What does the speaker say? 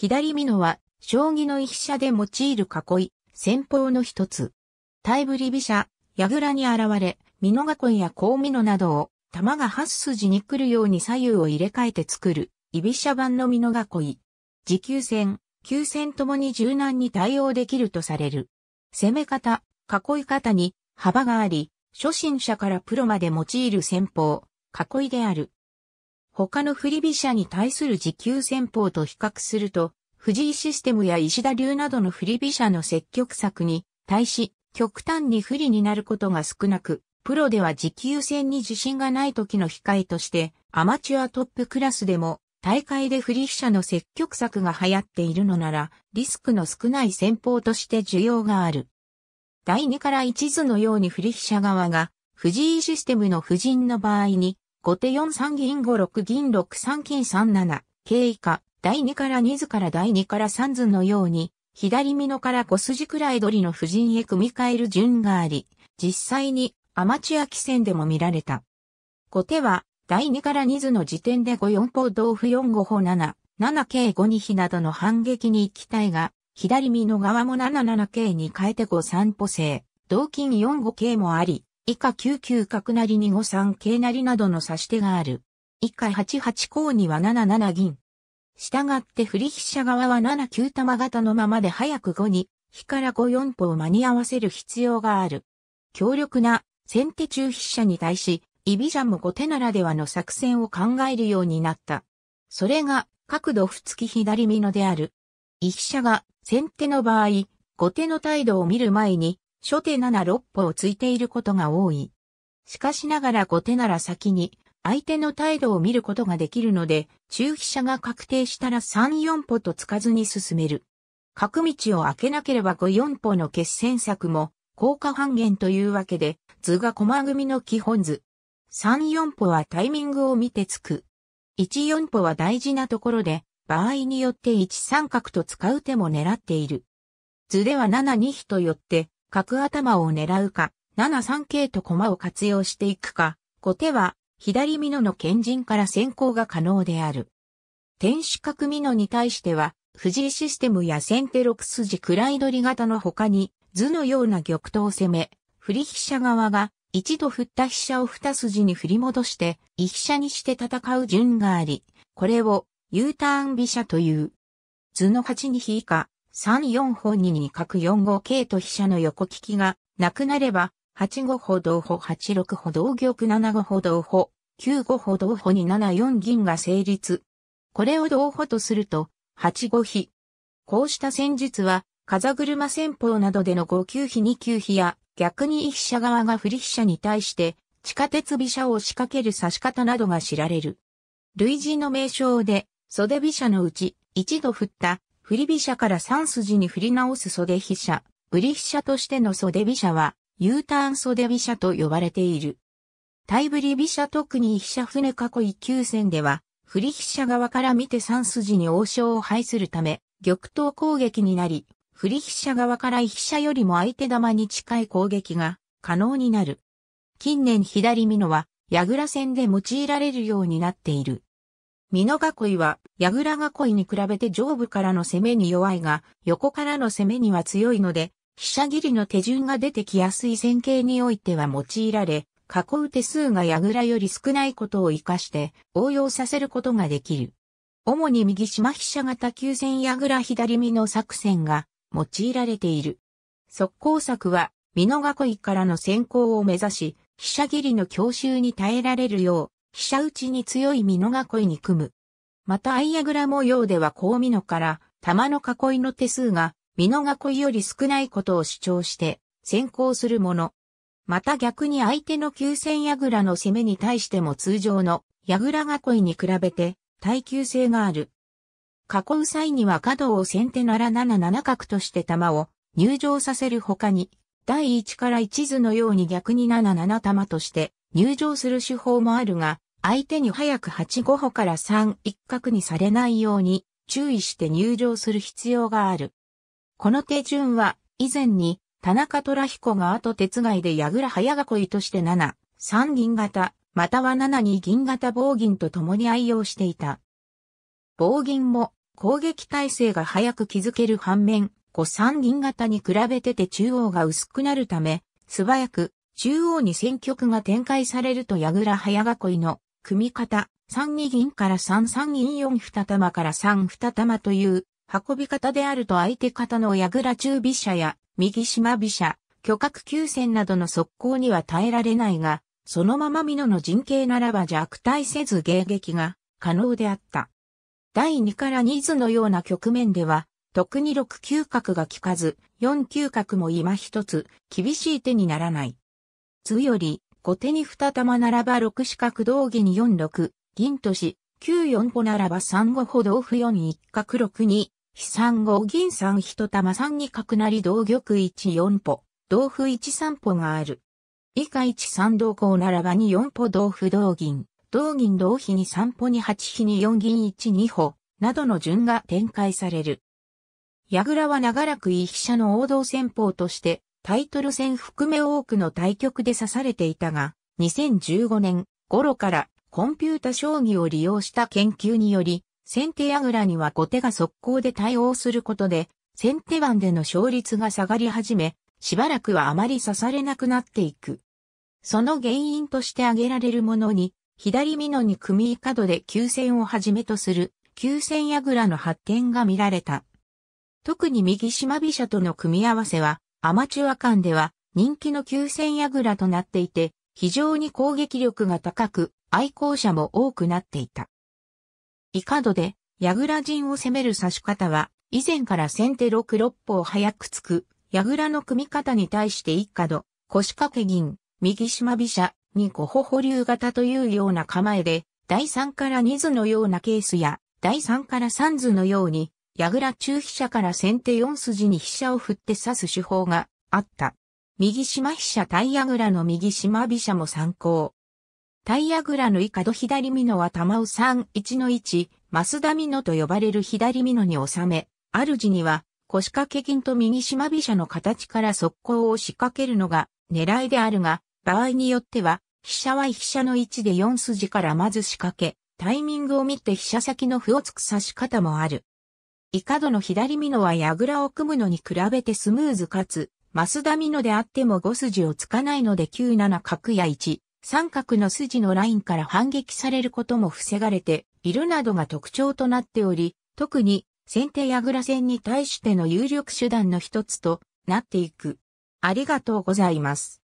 左美濃は、将棋の一飛車で用いる囲い、戦法の一つ。タイブリ飛車、矢倉に現れ、美濃囲いや高美濃などを、玉が八筋に来るように左右を入れ替えて作る、居飛車版の美濃囲い。持久戦、急戦ともに柔軟に対応できるとされる。攻め方、囲い方に幅があり、初心者からプロまで用いる戦法、囲いである。他の振り飛車に対する持久戦法と比較すると、藤井システムや石田流などの振り飛車の積極策に対し、極端に不利になることが少なく、プロでは持久戦に自信がない時の控えとして、アマチュアトップクラスでも、大会で振り飛車の積極策が流行っているのなら、リスクの少ない戦法として需要がある。第2から一図のように振り飛車側が、藤井システムの布陣の場合に、後手4三銀5六銀6三金3七、経以下、第2から2図から第2から3図のように、左美濃から5筋くらい取りの布陣へ組み替える順があり、実際にアマチュア棋戦でも見られた。後手は、第2から2図の時点で5、4歩同歩4、5歩7、7 k 5、2飛などの反撃に行きたいが、左美の側も7、7 k に変えて5、3歩制、同金4、5計もあり、以下9九角成に5三桂成などの指し手がある。以下8八項には7七銀。したがって振り飛車側は7九玉型のままで早く5に、飛から5四歩を間に合わせる必要がある。強力な先手中飛車に対し、イビジャム後手ならではの作戦を考えるようになった。それが、角度付き左美のである。一飛車が先手の場合、後手の態度を見る前に、初手7-6歩をついていることが多い。しかしながら後手なら先に相手の態度を見ることができるので、中飛車が確定したら3-4歩とつかずに進める。角道を開けなければ5-4歩の決戦策も効果半減というわけで、図が駒組の基本図。3-4歩はタイミングを見てつく。1-4歩は大事なところで、場合によって1三角と使う手も狙っている。図では7-2飛とよって、角頭を狙うか、7三桂と駒を活用していくか、後手は、左美濃の賢人から先行が可能である。天守角美濃に対しては、藤井システムや先手6筋暗い取り型の他に、図のような玉頭攻め、振り飛車側が、一度振った飛車を二筋に振り戻して、一飛車にして戦う順があり、これを U ターン飛車という。図の8に比以下、3-4歩2に角4五桂と飛車の横利きがなくなれば、8五歩同歩8六歩同玉7五歩同歩、9五歩同歩に7四銀が成立。これを同歩とすると、8五飛。こうした戦術は、風車戦法などでの5九飛2九飛や、逆に飛車側が振り飛車に対して、地下鉄飛車を仕掛ける指し方などが知られる。類似の名称で、袖飛車のうち、一度振った振り飛車から三筋に振り直す袖飛車、振り飛車としての袖飛車は、U ターン袖飛車と呼ばれている。対振り飛車特に飛車船囲い急戦では、振り飛車側から見て三筋に王将を配するため、玉頭攻撃になり、振り飛車側から飛車よりも相手玉に近い攻撃が可能になる。近年左美濃は、矢倉戦で用いられるようになっている。美濃囲いは、矢倉囲いに比べて上部からの攻めに弱いが、横からの攻めには強いので、飛車切りの手順が出てきやすい戦型においては用いられ、囲う手数が矢倉より少ないことを活かして応用させることができる。主に右島飛車型急戦矢倉左美濃作戦が用いられている。速攻策は、美濃囲いからの先行を目指し、飛車切りの強襲に耐えられるよう、飛車打ちに強い美濃囲いに組む。またアイアグラ模様では高美濃から玉の囲いの手数が美濃囲いより少ないことを主張して先行するもの。また逆に相手の急戦矢倉の攻めに対しても通常の矢倉囲いに比べて耐久性がある。囲う際には角を先手なら7七角として玉を入場させる他に、第1から1図のように逆に7七玉として入場する手法もあるが、相手に早く8、5歩から3、一角にされないように注意して入場する必要がある。この手順は、以前に、田中虎彦が後手鉄いで矢倉早囲いとして7、3銀型、または7二銀型棒銀と共に愛用していた。棒銀も攻撃体制が早く築ける反面、5、3銀型に比べてて中央が薄くなるため、素早く中央に選挙区が展開されると矢倉早囲いの組み方、3二銀から3三銀4二玉から3二玉という運び方であると相手方の矢倉中飛車や右島飛車、巨角急戦などの速攻には耐えられないが、そのまま美濃の陣形ならば弱体せず迎撃が可能であった。第2から2図のような局面では、特に6九角が効かず、4九角も今一つ厳しい手にならない。図より、後手に二玉ならば六四角同義に四六、銀とし、九四歩ならば三五歩同歩四一角六二、飛三五銀三一玉三二角なり同玉一四歩、同歩一三歩がある。以下一三同行ならば二四歩同歩同銀、同銀同飛に三歩に八飛に四銀一二歩、などの順が展開される。矢倉は長らく居飛車の王道戦法としてタイトル戦含め多くの対局で指されていたが、2015年頃からコンピュータ将棋を利用した研究により、先手矢倉には後手が速攻で対応することで、先手番での勝率が下がり始め、しばらくはあまり刺されなくなっていく。その原因として挙げられるものに、左美濃に組み角で急戦をはじめとする、急戦矢倉の発展が見られた。特に右島飛車との組み合わせは、アマチュア間では人気の急戦矢倉となっていて、非常に攻撃力が高く、愛好者も多くなっていた。イカドで、矢倉陣を攻める指し方は、以前から先手6、6歩を早く突く、矢倉の組み方に対して一角、腰掛け銀、右島飛車、に五歩保留型というような構えで、第3から2図のようなケースや、第3から3図のように、矢倉中飛車から先手4筋に飛車を振って刺す手法があった。右島飛車対矢倉の右島飛車も参考。対矢倉の以下と左美濃は玉を31の1、増田美濃と呼ばれる左美濃に収め、主には腰掛け金と右島飛車の形から速攻を仕掛けるのが狙いであるが、場合によっては、飛車は飛車の位置で4筋からまず仕掛け、タイミングを見て飛車先の歩を突く刺し方もある。イカドの左ミノは矢倉を組むのに比べてスムーズかつ、マスダミノであっても5筋をつかないので9七角や1、三角の筋のラインから反撃されることも防がれているなどが特徴となっており、特に先手矢倉戦に対しての有力手段の一つとなっていく。ありがとうございます。